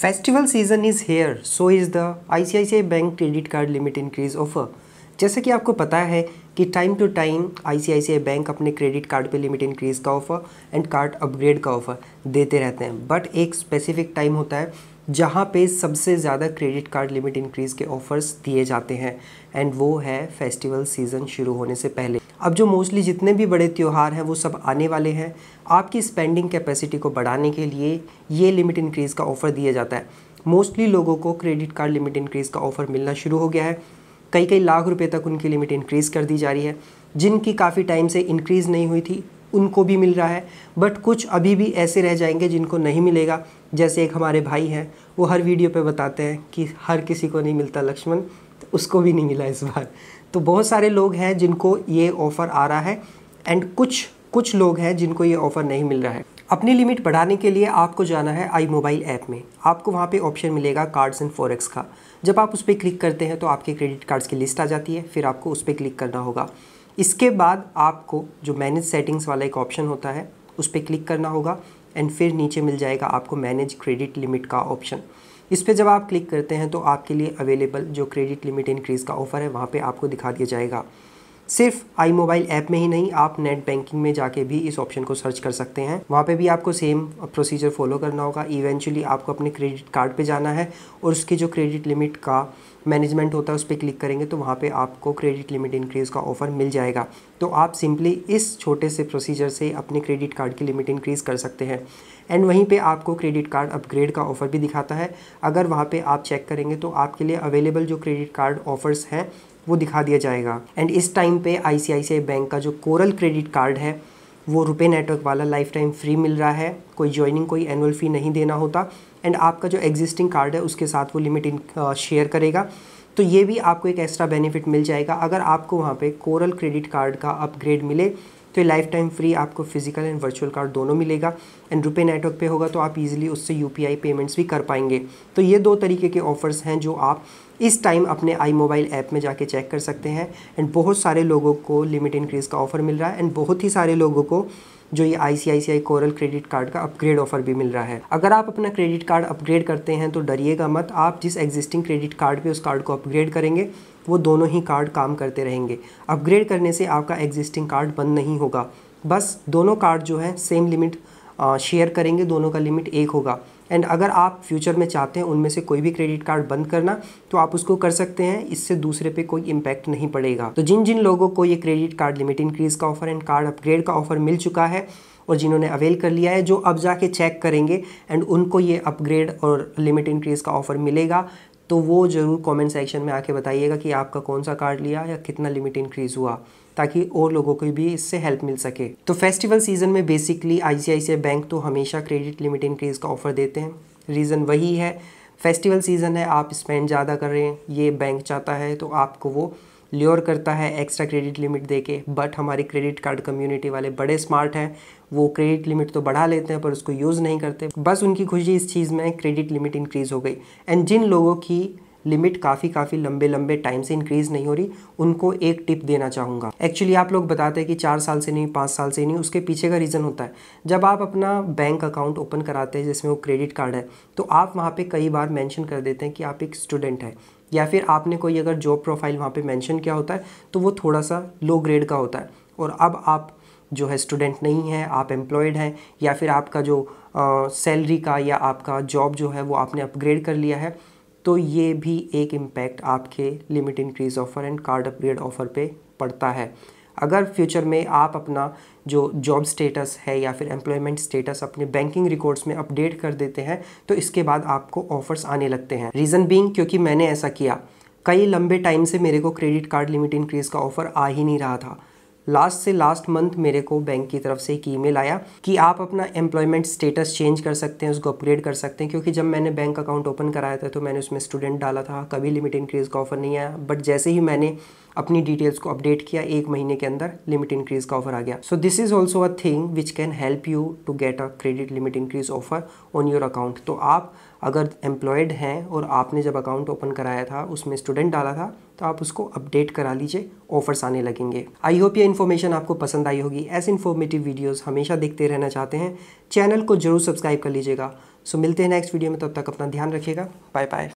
festival season is here so is the I I C C I bank credit card limit increase offer जैसे कि आपको पता है कि time to time I I C C I bank अपने credit card पे limit increase का offer and card upgrade का ऑफ़र देते रहते हैं बट एक स्पेसिफिक टाइम होता है जहाँ पे सबसे ज़्यादा क्रेडिट कार्ड लिमिट इंक्रीज़ के ऑफ़र्स दिए जाते हैं एंड वो है फेस्टिवल सीज़न शुरू होने से पहले अब जो मोस्टली जितने भी बड़े त्यौहार हैं वो सब आने वाले हैं आपकी स्पेंडिंग कैपेसिटी को बढ़ाने के लिए ये लिमिट इंक्रीज़ का ऑफ़र दिया जाता है मोस्टली लोगों को क्रेडिट कार्ड लिमिट इंक्रीज़ का ऑफ़र मिलना शुरू हो गया है कई कई लाख रुपए तक उनकी लिमिट इंक्रीज़ कर दी जा रही है जिनकी काफ़ी टाइम से इंक्रीज़ नहीं हुई थी उनको भी मिल रहा है बट कुछ अभी भी ऐसे रह जाएंगे जिनको नहीं मिलेगा जैसे एक हमारे भाई हैं वो हर वीडियो पे बताते हैं कि हर किसी को नहीं मिलता लक्ष्मण तो उसको भी नहीं मिला इस बार तो बहुत सारे लोग हैं जिनको ये ऑफ़र आ रहा है एंड कुछ कुछ लोग हैं जिनको ये ऑफ़र नहीं मिल रहा है अपनी लिमिट बढ़ाने के लिए आपको जाना है आई मोबाइल ऐप में आपको वहाँ पे ऑप्शन मिलेगा कार्ड्स एंड फॉरेक्स का जब आप उस पर क्लिक करते हैं तो आपके क्रेडिट कार्ड्स की लिस्ट आ जाती है फिर आपको उस पर क्लिक करना होगा इसके बाद आपको जो मैनेज सेटिंग्स वाला एक ऑप्शन होता है उस पर क्लिक करना होगा एंड फिर नीचे मिल जाएगा आपको मैनेज क्रेडिट लिमिट का ऑप्शन इस पर जब आप क्लिक करते हैं तो आपके लिए अवेलेबल जो क्रेडिट लिमिट इंक्रीज़ का ऑफ़र है वहाँ पे आपको दिखा दिया जाएगा सिर्फ आई मोबाइल ऐप में ही नहीं आप नेट बैंकिंग में जाके भी इस ऑप्शन को सर्च कर सकते हैं वहाँ पे भी आपको सेम प्रोसीजर फॉलो करना होगा इवेंचुअली आपको अपने क्रेडिट कार्ड पे जाना है और उसके जो क्रेडिट लिमिट का मैनेजमेंट होता है उस पर क्लिक करेंगे तो वहाँ पे आपको क्रेडिट लिमिट इंक्रीज़ का ऑफ़र मिल जाएगा तो आप सिंपली इस छोटे से प्रोसीजर से अपने क्रेडिट कार्ड की लिमिट इंक्रीज़ कर सकते हैं एंड वहीं पे आपको क्रेडिट कार्ड अपग्रेड का ऑफ़र भी दिखाता है अगर वहाँ पे आप चेक करेंगे तो आपके लिए अवेलेबल जो क्रेडिट कार्ड ऑफ़र्स हैं वो दिखा दिया जाएगा एंड इस टाइम पे आई बैंक का जो कोरल क्रेडिट कार्ड है वो रुपए नेटवर्क वाला लाइफ टाइम फ्री मिल रहा है कोई ज्वाइनिंग कोई एनुअल फ़ी नहीं देना होता एंड आपका जो एग्जिस्टिंग कार्ड है उसके साथ वो लिमिट शेयर करेगा तो ये भी आपको एक एक्स्ट्रा बेनिफिट मिल जाएगा अगर आपको वहाँ पे कोरल क्रेडिट कार्ड का अपग्रेड मिले तो ये लाइफ टाइम फ्री आपको फिजिकल एंड वर्चुअल कार्ड दोनों मिलेगा एंड रुपे नेटवर्क पे होगा तो आप इजीली उससे यू पेमेंट्स भी कर पाएंगे तो ये दो तरीके के ऑफर्स हैं जो आप इस टाइम अपने आई मोबाइल ऐप में जाके चेक कर सकते हैं एंड बहुत सारे लोगों को लिमिट इंक्रीज़ का ऑफ़र मिल रहा है एंड बहुत ही सारे लोगों को जो ये आई कोरल क्रेडिट कार्ड का अपग्रेड ऑफर भी मिल रहा है अगर आप अपना क्रेडिट कार्ड अपग्रेड करते हैं तो डरिएगा मत आप जिस एग्जिस्टिंग क्रेडिट कार्ड पे उस कार्ड को अपग्रेड करेंगे वो दोनों ही कार्ड काम करते रहेंगे अपग्रेड करने से आपका एग्जिस्टिंग कार्ड बंद नहीं होगा बस दोनों कार्ड जो है सेम लिमिट शेयर करेंगे दोनों का लिमिट एक होगा एंड अगर आप फ्यूचर में चाहते हैं उनमें से कोई भी क्रेडिट कार्ड बंद करना तो आप उसको कर सकते हैं इससे दूसरे पे कोई इम्पैक्ट नहीं पड़ेगा तो जिन जिन लोगों को ये क्रेडिट कार्ड लिमिट इंक्रीज का ऑफर एंड कार्ड अपग्रेड का ऑफर मिल चुका है और जिन्होंने अवेल कर लिया है जो अब जाके चेक करेंगे एंड उनको ये अपग्रेड और लिमिट इंक्रीज़ का ऑफर मिलेगा तो वो ज़रूर कमेंट सेक्शन में आके बताइएगा कि आपका कौन सा कार्ड लिया या कितना लिमिट इंक्रीज़ हुआ ताकि और लोगों को भी इससे हेल्प मिल सके तो फेस्टिवल सीजन में बेसिकली आई बैंक तो हमेशा क्रेडिट लिमिट इंक्रीज़ का ऑफर देते हैं रीज़न वही है फेस्टिवल सीज़न है आप स्पेंड ज़्यादा कर रहे हैं ये बैंक चाहता है तो आपको वो ल्योर करता है एक्स्ट्रा क्रेडिट लिमिट दे के बट हमारे क्रेडिट कार्ड कम्युनिटी वाले बड़े स्मार्ट हैं वो क्रेडिट लिमिट तो बढ़ा लेते हैं पर उसको यूज़ नहीं करते बस उनकी खुशी इस चीज़ में क्रेडिट लिमिट इंक्रीज़ हो गई एंड जिन लोगों की लिमिट काफ़ी काफ़ी लंबे लंबे टाइम से इंक्रीज़ नहीं हो रही उनको एक टिप देना चाहूँगा एक्चुअली आप लोग बताते हैं कि चार साल से नहीं पाँच साल से नहीं उसके पीछे का रीज़न होता है जब आप अपना बैंक अकाउंट ओपन कराते हैं जिसमें वो क्रेडिट कार्ड है तो आप वहाँ पर कई बार मैंशन कर देते हैं कि आप एक स्टूडेंट है या फिर आपने कोई अगर जॉब प्रोफाइल वहाँ पर मैंशन किया होता है तो वो थोड़ा सा लो ग्रेड का होता है और अब आप जो है स्टूडेंट नहीं है आप एम्प्लॉयड हैं या फिर आपका जो सैलरी का या आपका जॉब जो है वो आपने अपग्रेड कर लिया है तो ये भी एक इम्पैक्ट आपके limit increase offer and card upgrade offer पे पड़ता है अगर फ्यूचर में आप अपना जो जॉब स्टेटस है या फिर एम्प्लॉयमेंट स्टेटस अपने बैंकिंग रिकॉर्ड्स में अपडेट कर देते हैं तो इसके बाद आपको ऑफर्स आने लगते हैं रीज़न बींग क्योंकि मैंने ऐसा किया कई लंबे टाइम से मेरे को क्रेडिट कार्ड लिमिट इंक्रीज़ का ऑफ़र आ ही नहीं रहा था लास्ट से लास्ट मंथ मेरे को बैंक की तरफ से एक ईमेल आया कि आप अपना एम्प्लॉयमेंट स्टेटस चेंज कर सकते हैं उसको अपग्रेड कर सकते हैं क्योंकि जब मैंने बैंक अकाउंट ओपन कराया था तो मैंने उसमें स्टूडेंट डाला था कभी लिमिट इंक्रीज़ का ऑफ़र नहीं आया बट जैसे ही मैंने अपनी डिटेल्स को अपडेट किया एक महीने के अंदर लिमिट इंक्रीज का ऑफर आ गया so this is also a thing which can help you to get a credit limit increase offer on your account तो आप अगर एम्प्लॉयड हैं और आपने जब अकाउंट ओपन कराया था उसमें स्टूडेंट डाला था तो आप उसको अपडेट करा लीजिए ऑफर्स आने लगेंगे आई होप ये इन्फॉर्मेशन आपको पसंद आई होगी ऐसे इन्फॉर्मेटिव वीडियोस हमेशा देखते रहना चाहते हैं चैनल को जरूर सब्सक्राइब कर लीजिएगा सो मिलते हैं नेक्स्ट वीडियो में तब तक अपना ध्यान रखिएगा बाय बाय